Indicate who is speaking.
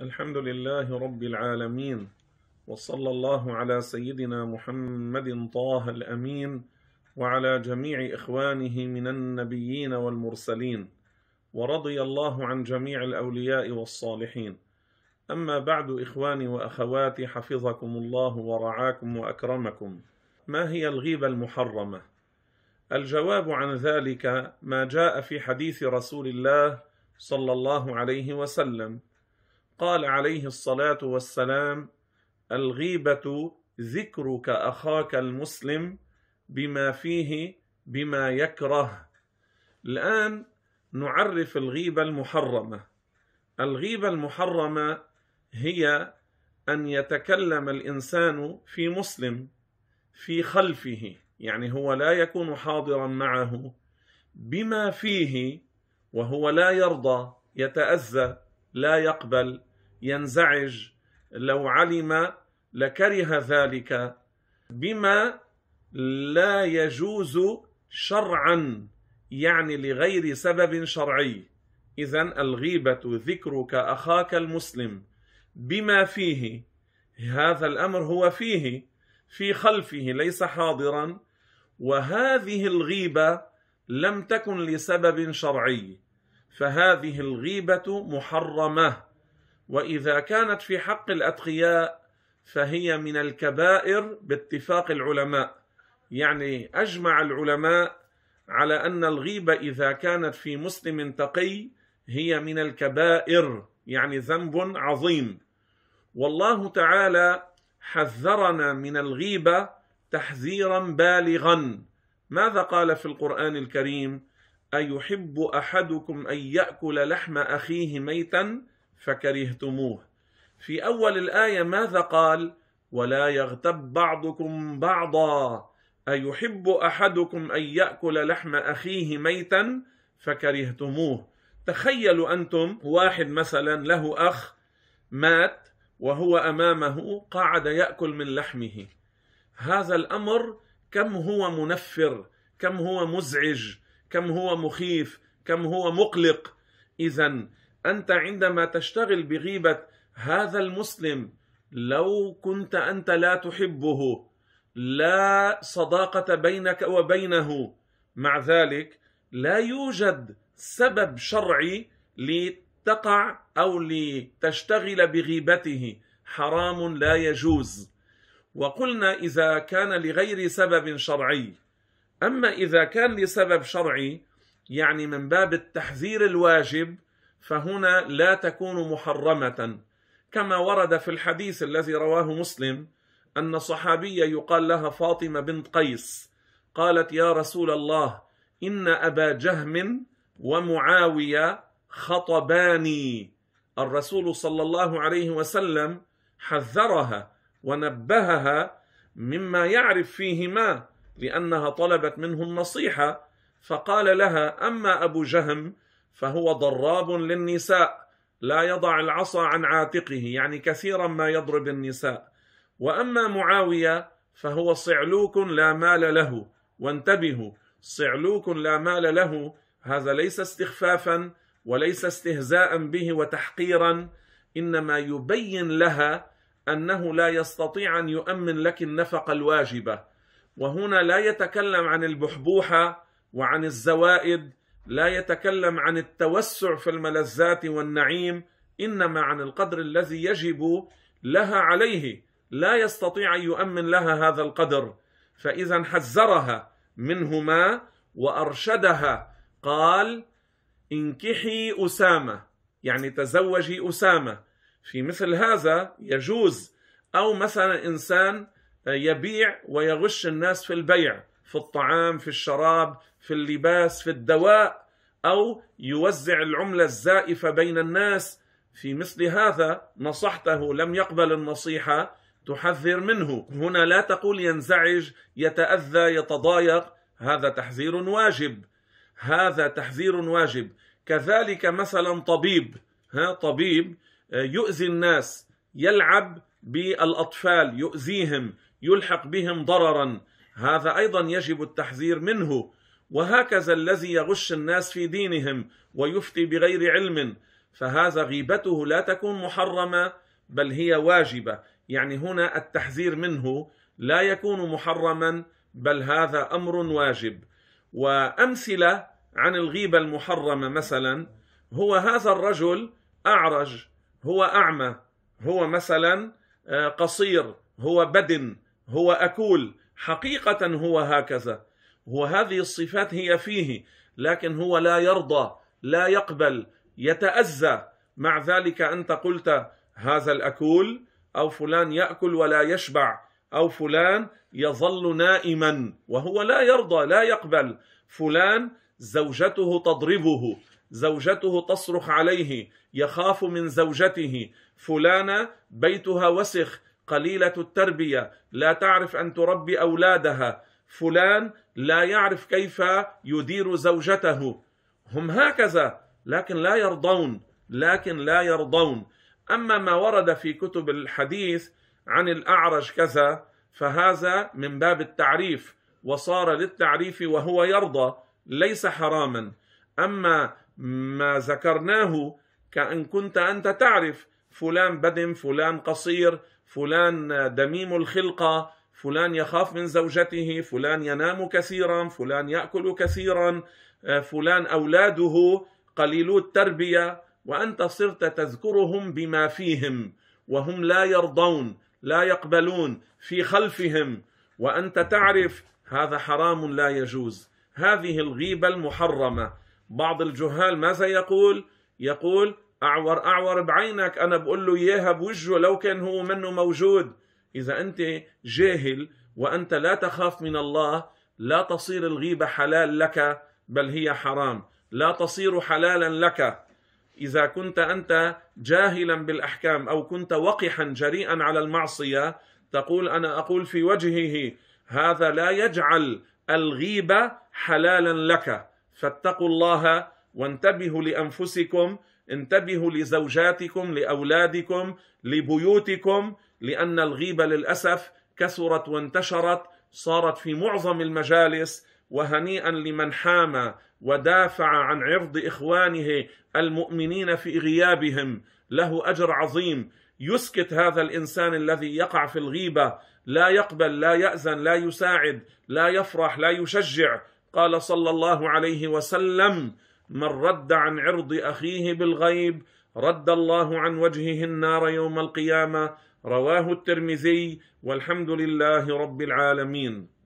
Speaker 1: الحمد لله رب العالمين وصلى الله على سيدنا محمد طه الامين وعلى جميع اخوانه من النبيين والمرسلين ورضي الله عن جميع الاولياء والصالحين اما بعد اخواني واخواتي حفظكم الله ورعاكم واكرمكم ما هي الغيبه المحرمه الجواب عن ذلك ما جاء في حديث رسول الله صلى الله عليه وسلم قال عليه الصلاه والسلام الغيبه ذكرك اخاك المسلم بما فيه بما يكره الان نعرف الغيبه المحرمه الغيبه المحرمه هي ان يتكلم الانسان في مسلم في خلفه يعني هو لا يكون حاضرا معه بما فيه وهو لا يرضى يتاذى لا يقبل ينزعج لو علم لكره ذلك بما لا يجوز شرعا يعني لغير سبب شرعي اذا الغيبه ذكرك اخاك المسلم بما فيه هذا الامر هو فيه في خلفه ليس حاضرا وهذه الغيبه لم تكن لسبب شرعي فهذه الغيبه محرمه واذا كانت في حق الاتقياء فهي من الكبائر باتفاق العلماء يعني اجمع العلماء على ان الغيبه اذا كانت في مسلم تقي هي من الكبائر يعني ذنب عظيم والله تعالى حذرنا من الغيبه تحذيرا بالغا ماذا قال في القران الكريم ايحب احدكم ان ياكل لحم اخيه ميتا فكرهتموه في أول الآية ماذا قال ولا يغتب بعضكم بعضا أيحب أحدكم أن يأكل لحم أخيه ميتا فكرهتموه تخيلوا أنتم واحد مثلا له أخ مات وهو أمامه قعد يأكل من لحمه هذا الأمر كم هو منفر كم هو مزعج كم هو مخيف كم هو مقلق إذا انت عندما تشتغل بغيبه هذا المسلم لو كنت انت لا تحبه لا صداقه بينك وبينه مع ذلك لا يوجد سبب شرعي لتقع او لتشتغل بغيبته حرام لا يجوز وقلنا اذا كان لغير سبب شرعي اما اذا كان لسبب شرعي يعني من باب التحذير الواجب فهنا لا تكون محرمه كما ورد في الحديث الذي رواه مسلم ان صحابيه يقال لها فاطمه بنت قيس قالت يا رسول الله ان ابا جهم ومعاويه خطباني الرسول صلى الله عليه وسلم حذرها ونبهها مما يعرف فيهما لانها طلبت منه النصيحه فقال لها اما ابو جهم فهو ضراب للنساء لا يضع العصا عن عاتقه يعني كثيرا ما يضرب النساء واما معاويه فهو صعلوك لا مال له وانتبهوا صعلوك لا مال له هذا ليس استخفافا وليس استهزاء به وتحقيرا انما يبين لها انه لا يستطيع ان يؤمن لك النفقه الواجبه وهنا لا يتكلم عن البحبوحه وعن الزوائد لا يتكلم عن التوسع في الملذات والنعيم انما عن القدر الذي يجب لها عليه لا يستطيع ان يؤمن لها هذا القدر فاذا حذرها منهما وارشدها قال انكحي اسامه يعني تزوجي اسامه في مثل هذا يجوز او مثلا انسان يبيع ويغش الناس في البيع في الطعام في الشراب في اللباس في الدواء او يوزع العمله الزائفه بين الناس في مثل هذا نصحته لم يقبل النصيحه تحذر منه هنا لا تقول ينزعج يتاذى يتضايق هذا تحذير واجب هذا تحذير واجب كذلك مثلا طبيب ها طبيب آه، يؤذي الناس يلعب بالاطفال يؤذيهم يلحق بهم ضررا هذا ايضا يجب التحذير منه وهكذا الذي يغش الناس في دينهم ويفتي بغير علم فهذا غيبته لا تكون محرمه بل هي واجبه يعني هنا التحذير منه لا يكون محرما بل هذا امر واجب وامثله عن الغيبه المحرمه مثلا هو هذا الرجل اعرج هو اعمى هو مثلا آه، قصير هو بدن هو اكول حقيقة هو هكذا وهذه الصفات هي فيه لكن هو لا يرضى لا يقبل يتأذى مع ذلك أنت قلت هذا الأكول أو فلان يأكل ولا يشبع أو فلان يظل نائما وهو لا يرضى لا يقبل فلان زوجته تضربه زوجته تصرخ عليه يخاف من زوجته فلانة بيتها وسخ قليلة التربية لا تعرف أن تربي أولادها فلان لا يعرف كيف يدير زوجته هم هكذا لكن لا يرضون لكن لا يرضون أما ما ورد في كتب الحديث عن الأعرج كذا فهذا من باب التعريف وصار للتعريف وهو يرضى ليس حراما أما ما ذكرناه كأن كنت أنت تعرف فلان بدن فلان قصير فلان دميم الخلقه فلان يخاف من زوجته فلان ينام كثيرا فلان ياكل كثيرا آه، فلان اولاده قليلو التربيه وانت صرت تذكرهم بما فيهم وهم لا يرضون لا يقبلون في خلفهم وانت تعرف هذا حرام لا يجوز هذه الغيبه المحرمه بعض الجهال ماذا يقول يقول اعور اعور بعينك انا بقول له اياها بوجهه لو كان هو منه موجود اذا انت جاهل وانت لا تخاف من الله لا تصير الغيبه حلال لك بل هي حرام لا تصير حلالا لك اذا كنت انت جاهلا بالاحكام او كنت وقحا جريئا على المعصيه تقول انا اقول في وجهه هذا لا يجعل الغيبه حلالا لك فاتقوا الله وانتبهوا لانفسكم انتبهوا لزوجاتكم لاولادكم لبيوتكم لان الغيبه للاسف كثرت وانتشرت صارت في معظم المجالس وهنيئا لمن حام ودافع عن عرض اخوانه المؤمنين في غيابهم له اجر عظيم يسكت هذا الانسان الذي يقع في الغيبه لا يقبل لا ياذن لا يساعد لا يفرح لا يشجع قال صلى الله عليه وسلم من رد عن عرض اخيه بالغيب رد الله عن وجهه النار يوم القيامه رواه الترمذي والحمد لله رب العالمين